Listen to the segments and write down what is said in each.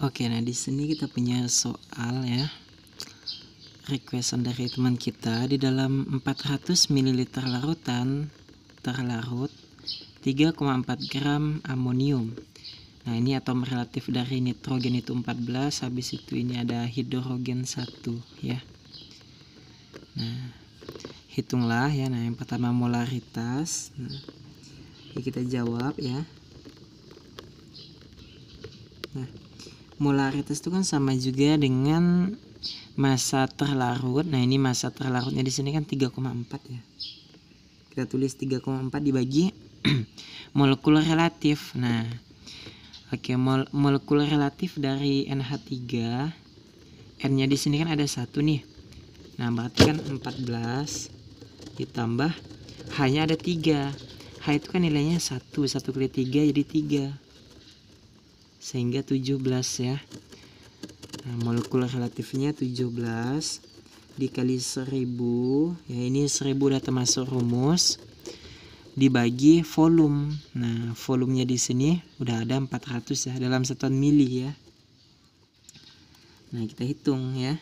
Oke, nah di sini kita punya soal ya. Requestan dari teman kita di dalam 400 ml larutan terlarut 3,4 gram amonium. Nah, ini atom relatif dari nitrogen itu 14, habis itu ini ada hidrogen 1 ya. Nah, hitunglah ya. Nah, yang pertama molaritas. Nah, kita jawab ya. Nah, Molaritas itu kan sama juga dengan masa terlarut. Nah, ini masa terlarutnya di sini kan 3,4 ya. Kita tulis 3,4 dibagi molekul relatif. Nah, oke, okay, mol molekul relatif dari NH3 N-nya di sini kan ada satu nih. Nah, berarti kan 14 ditambah H-nya ada 3. H itu kan nilainya 1, 1 kali 3 jadi 3 sehingga 17 ya nah, molekul relatifnya 17 dikali 1000 ya ini 1000 udah termasuk rumus dibagi volume nah volumenya di sini udah ada 400 ya dalam satuan mili ya nah kita hitung ya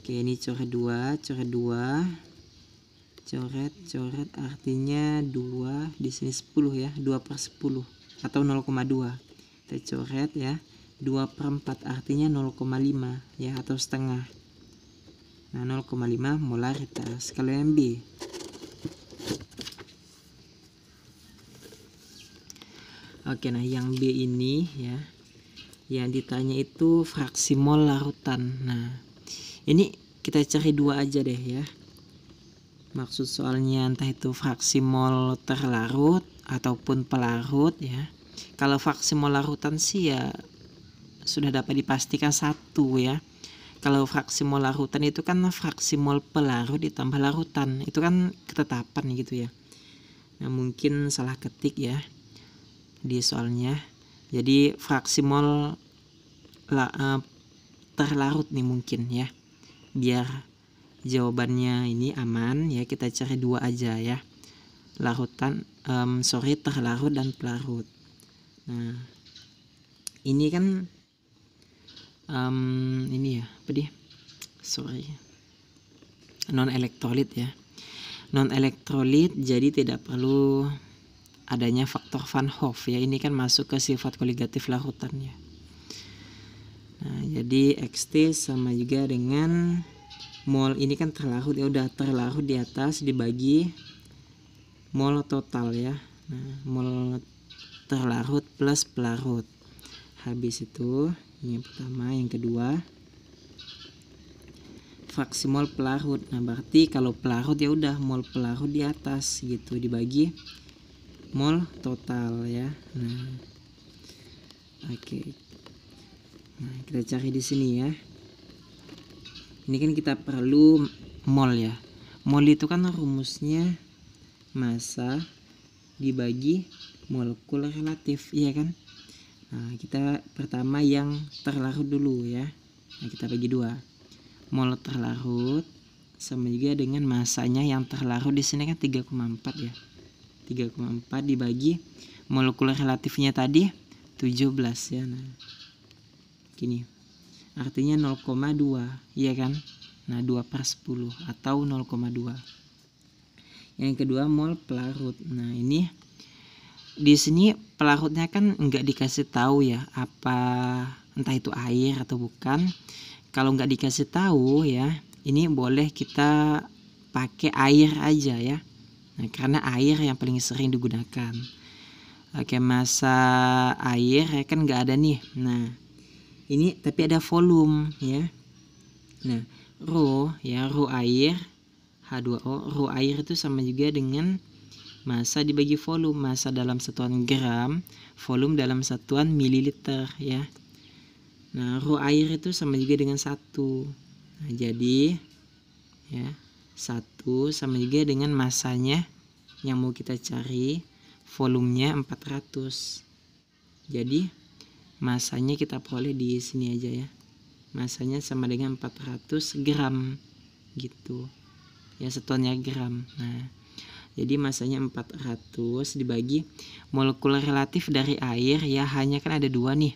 oke ini coret 2 coret 2 coret coret artinya 2 di sini 10 ya 2 per 10 atau 0,2 kita coret ya 2 per 4 artinya 0,5 ya atau setengah nah 0,5 molaritas kalau yang B oke nah yang B ini ya yang ditanya itu fraksi mol larutan nah ini kita cari dua aja deh ya maksud soalnya entah itu fraksi mol terlarut ataupun pelarut ya kalau vaksin molar sih ya sudah dapat dipastikan satu ya. Kalau fraksi molar larutan itu kan fraksi mol pelarut ditambah larutan. Itu kan ketetapan gitu ya. Nah, mungkin salah ketik ya di soalnya. Jadi mol la, uh, terlarut nih mungkin ya. Biar jawabannya ini aman ya kita cari dua aja ya. Larutan um, sorry terlarut dan pelarut nah ini kan um, ini ya apa dia sorry non elektrolit ya non elektrolit jadi tidak perlu adanya faktor Van Hoff ya ini kan masuk ke sifat koligatif larutan ya nah jadi xt sama juga dengan mol ini kan terlarut ya udah terlarut di atas dibagi mol total ya nah, mol terlarut plus pelarut habis itu yang pertama yang kedua fraksi mol pelarut. Nah, berarti kalau pelarut ya udah mol pelarut di atas gitu dibagi mol total ya. Nah. Oke. Okay. Nah, kita cari di sini ya. Ini kan kita perlu mol ya. Mol itu kan rumusnya massa dibagi molekul relatif iya kan nah kita pertama yang terlarut dulu ya nah, kita bagi dua mol terlarut sama juga dengan masanya yang terlarut di sini kan 3,4 ya 3,4 dibagi molekul relatifnya tadi 17 ya nah gini artinya 0,2 iya kan nah 2 per 10 atau 0,2 yang kedua mol pelarut nah ini di sini pelarutnya kan nggak dikasih tahu ya apa entah itu air atau bukan kalau nggak dikasih tahu ya ini boleh kita pakai air aja ya nah, karena air yang paling sering digunakan oke masa air ya kan nggak ada nih nah ini tapi ada volume ya nah ru ya ru air H2O ru air itu sama juga dengan massa dibagi volume masa dalam satuan gram volume dalam satuan mililiter ya nah ru air itu sama juga dengan satu nah, jadi ya satu sama juga dengan masanya yang mau kita cari volumenya 400 jadi masanya kita peroleh di sini aja ya masanya sama dengan 400 gram gitu ya satuannya gram nah jadi masanya 400 dibagi molekul relatif dari air ya hanya kan ada dua nih.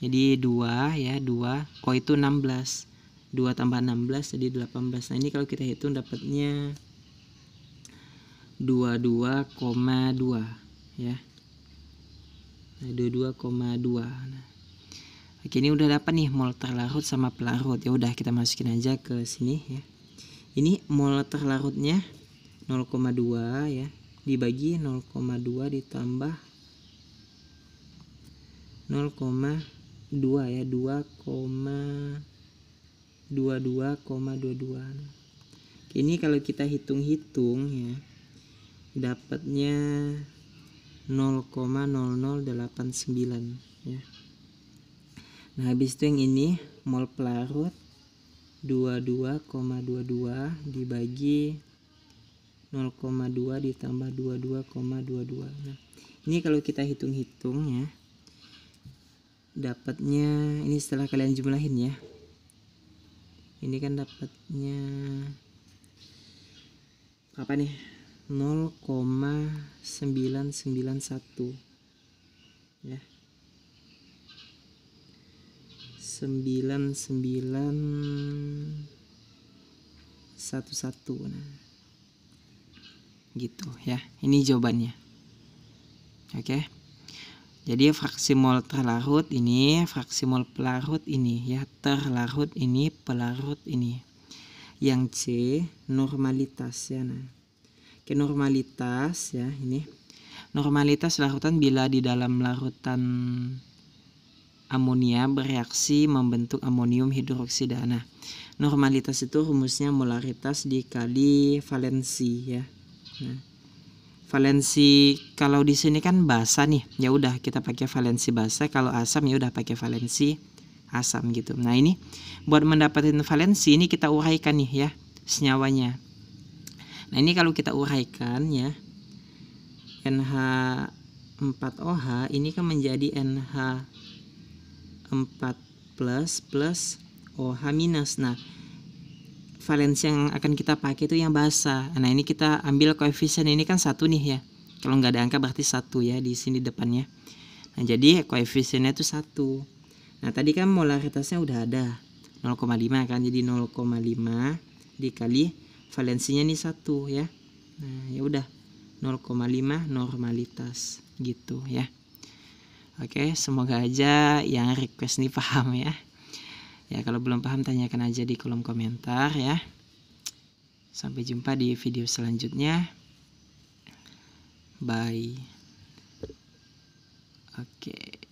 Jadi dua ya dua. kok oh, itu 16. 2 tambah 16 jadi 18. Nah ini kalau kita hitung dapatnya 22,2 ya. Nah, 22,2. Nah. Oke, ini udah dapat nih mol terlarut sama pelarut. Ya udah kita masukin aja ke sini ya. Ini mol terlarutnya 0,2 ya dibagi 0,2 ditambah 0,2 ya 2,22,22 ini kalau kita hitung-hitung ya dapatnya 0,0089 ya nah habis itu yang ini mol pelarut 22,22 dibagi 0,2 ditambah 22,22 nah ini kalau kita hitung-hitung ya dapatnya ini setelah kalian jumlahin ya ini kan dapatnya apa nih 0,991 ya 9911 nah gitu ya ini jawabannya oke jadi fraksi mol terlarut ini fraksi mol pelarut ini ya terlarut ini pelarut ini yang C normalitas ya nah ke normalitas ya ini normalitas larutan bila di dalam larutan amonia bereaksi membentuk amonium hidroksida. Nah, normalitas itu rumusnya molaritas dikali valensi ya. Hmm. Valensi kalau di sini kan basa nih, ya udah kita pakai valensi basa. Kalau asam ya udah pakai valensi asam gitu. Nah ini buat mendapatkan valensi ini kita uraikan nih ya senyawanya. Nah ini kalau kita uraikan ya NH4OH ini kan menjadi NH4 plus plus OH minus. Nah valensi yang akan kita pakai itu yang basah. Nah ini kita ambil koefisien ini kan satu nih ya. Kalau nggak ada angka berarti satu ya di sini depannya. Nah jadi koefisiennya itu satu. Nah tadi kan molaritasnya udah ada 0,5 kan jadi 0,5 dikali valensinya ini satu ya. Nah ya udah 0,5 normalitas gitu ya. Oke, semoga aja yang request nih paham ya. Ya, kalau belum paham tanyakan aja di kolom komentar ya. Sampai jumpa di video selanjutnya. Bye. Oke. Okay.